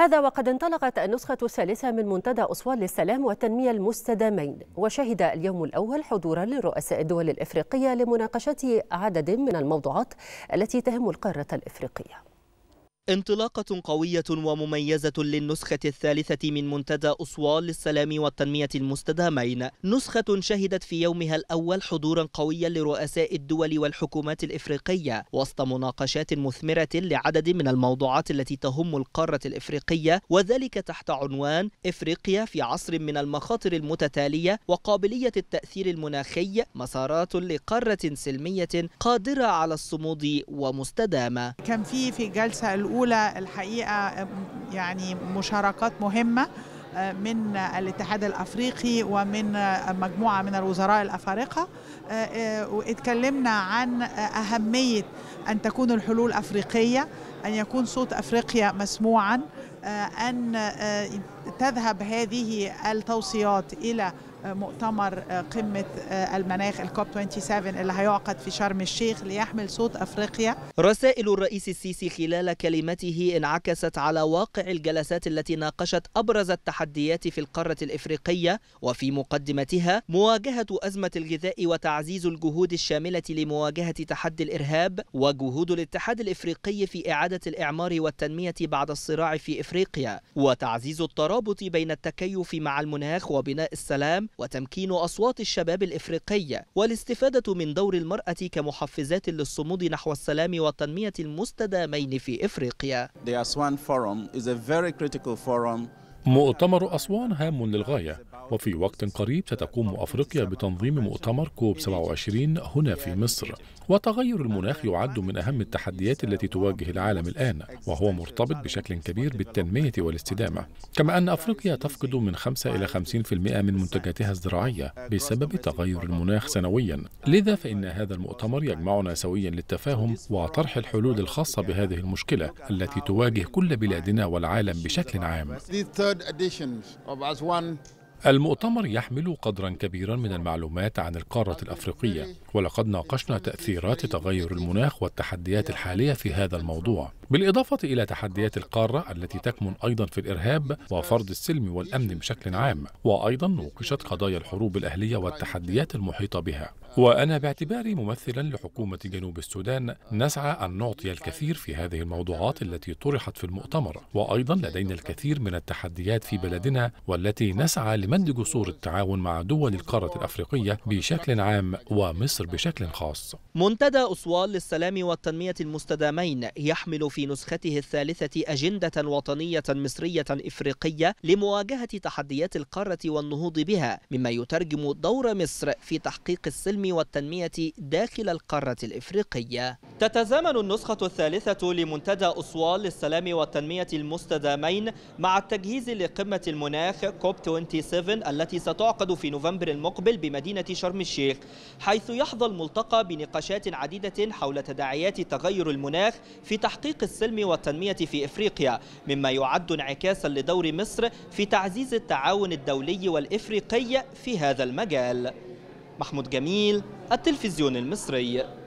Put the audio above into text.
هذا وقد انطلقت النسخة الثالثة من منتدى أسوان للسلام والتنمية المستدامين وشهد اليوم الأول حضورا لرؤساء الدول الإفريقية لمناقشة عدد من الموضوعات التي تهم القارة الإفريقية انطلاقة قوية ومميزة للنسخة الثالثة من منتدى أسوال للسلام والتنمية المستدامين نسخة شهدت في يومها الأول حضورا قويا لرؤساء الدول والحكومات الإفريقية وسط مناقشات مثمرة لعدد من الموضوعات التي تهم القارة الإفريقية وذلك تحت عنوان إفريقيا في عصر من المخاطر المتتالية وقابلية التأثير المناخي مسارات لقارة سلمية قادرة على الصمود ومستدامة كان في في جلسة الاولى الحقيقه يعني مشاركات مهمه آه، من الاتحاد الافريقي ومن آه، مجموعه من الوزراء الافارقه آه، واتكلمنا عن اهميه ان تكون الحلول افريقيه ان يكون صوت افريقيا مسموعا ان تذهب هذه التوصيات الى مؤتمر آه، قمة آه، المناخ الكوب 27 اللي هيعقد في شرم الشيخ ليحمل صوت أفريقيا رسائل الرئيس السيسي خلال كلمته انعكست على واقع الجلسات التي ناقشت أبرز التحديات في القارة الإفريقية وفي مقدمتها مواجهة أزمة الغذاء وتعزيز الجهود الشاملة لمواجهة تحدي الإرهاب وجهود الاتحاد الإفريقي في إعادة الإعمار والتنمية بعد الصراع في إفريقيا وتعزيز الترابط بين التكيف مع المناخ وبناء السلام وتمكين أصوات الشباب الإفريقي والاستفادة من دور المرأة كمحفزات للصمود نحو السلام والتنمية المستدامين في إفريقيا The Aswan Forum is a very critical forum مؤتمر أسوان هام للغاية وفي وقت قريب ستقوم أفريقيا بتنظيم مؤتمر كوب 27 هنا في مصر وتغير المناخ يعد من أهم التحديات التي تواجه العالم الآن وهو مرتبط بشكل كبير بالتنمية والاستدامة كما أن أفريقيا تفقد من 5 إلى 50% من منتجاتها الزراعية بسبب تغير المناخ سنويا لذا فإن هذا المؤتمر يجمعنا سويا للتفاهم وطرح الحلول الخاصة بهذه المشكلة التي تواجه كل بلادنا والعالم بشكل عام المؤتمر يحمل قدرا كبيرا من المعلومات عن القارة الأفريقية ولقد ناقشنا تأثيرات تغير المناخ والتحديات الحالية في هذا الموضوع بالإضافة إلى تحديات القارة التي تكمن أيضا في الإرهاب وفرض السلم والأمن بشكل عام وأيضا نوقشت قضايا الحروب الأهلية والتحديات المحيطة بها وأنا باعتباري ممثلا لحكومة جنوب السودان نسعى أن نعطي الكثير في هذه الموضوعات التي طرحت في المؤتمر وأيضا لدينا الكثير من التحديات في بلدنا والتي نسعى لمد جسور التعاون مع دول القارة الأفريقية بشكل عام ومصر بشكل خاص منتدى أسوان للسلام والتنمية المستدامين يحمل في في نسخته الثالثة أجندة وطنية مصرية إفريقية لمواجهة تحديات القارة والنهوض بها مما يترجم دور مصر في تحقيق السلم والتنمية داخل القارة الإفريقية تتزامن النسخة الثالثة لمنتدى أسوال للسلام والتنمية المستدامين مع التجهيز لقمة المناخ كوب 27 التي ستعقد في نوفمبر المقبل بمدينة شرم الشيخ حيث يحظى الملتقى بنقاشات عديدة حول تداعيات تغير المناخ في تحقيق السلم والتنمية في إفريقيا مما يعد انعكاسا لدور مصر في تعزيز التعاون الدولي والإفريقي في هذا المجال محمود جميل التلفزيون المصري